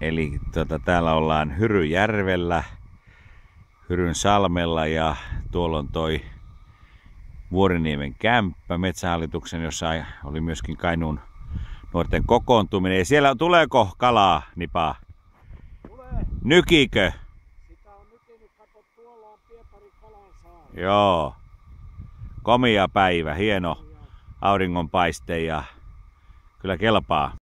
Eli tota, täällä ollaan Hyryjärvellä, Hyryn salmella ja tuolla on toi Vuoriniemen kämppä metsähallituksen, jossa oli myöskin Kainuun nuorten kokoontuminen. Ja siellä tuleeko kalaa, Nipa? Tulee. Nykikö? Sitä on nykinyt, kato, tuolla on Pietari kalansaari. Joo. Komia päivä, hieno auringonpaiste ja kyllä kelpaa.